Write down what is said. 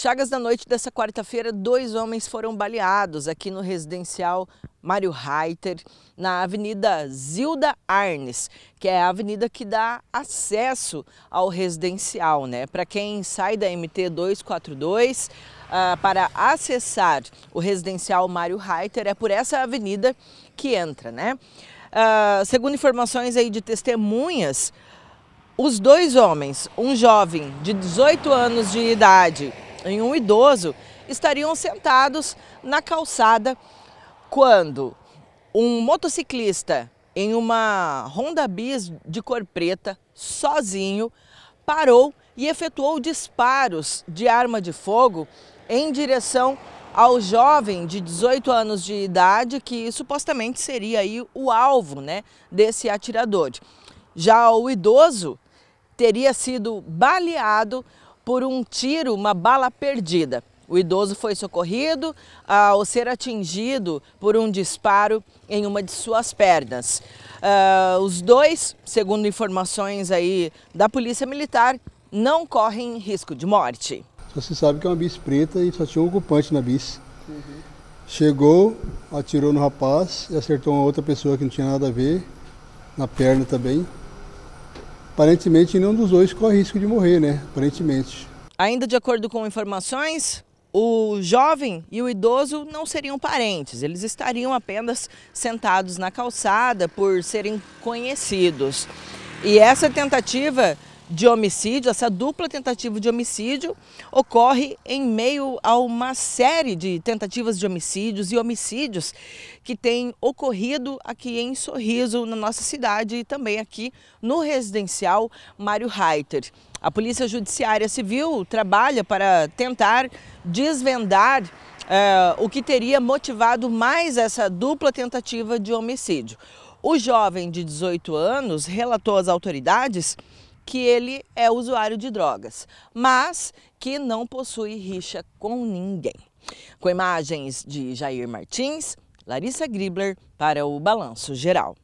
Chagas, na noite dessa quarta-feira, dois homens foram baleados aqui no residencial Mário Reiter, na Avenida Zilda Arnes, que é a avenida que dá acesso ao residencial, né? Para quem sai da MT 242, uh, para acessar o residencial Mário Reiter, é por essa avenida que entra, né? Uh, segundo informações aí de testemunhas, os dois homens, um jovem de 18 anos de idade em um idoso estariam sentados na calçada quando um motociclista em uma Honda Bis de cor preta, sozinho, parou e efetuou disparos de arma de fogo em direção ao jovem de 18 anos de idade que supostamente seria aí o alvo, né, desse atirador. Já o idoso teria sido baleado por um tiro, uma bala perdida. O idoso foi socorrido ao ser atingido por um disparo em uma de suas pernas. Uh, os dois, segundo informações aí da Polícia Militar, não correm risco de morte. Só se sabe que é uma bis preta e só tinha um ocupante na bis. Uhum. Chegou, atirou no rapaz e acertou uma outra pessoa que não tinha nada a ver, na perna também aparentemente nenhum dos dois corre risco de morrer, né? Aparentemente. Ainda de acordo com informações, o jovem e o idoso não seriam parentes, eles estariam apenas sentados na calçada por serem conhecidos. E essa tentativa de homicídio, essa dupla tentativa de homicídio, ocorre em meio a uma série de tentativas de homicídios e homicídios que têm ocorrido aqui em Sorriso, na nossa cidade e também aqui no residencial Mário Reiter. A Polícia Judiciária Civil trabalha para tentar desvendar eh, o que teria motivado mais essa dupla tentativa de homicídio. O jovem de 18 anos relatou às autoridades que ele é usuário de drogas, mas que não possui rixa com ninguém. Com imagens de Jair Martins, Larissa Gribler para o Balanço Geral.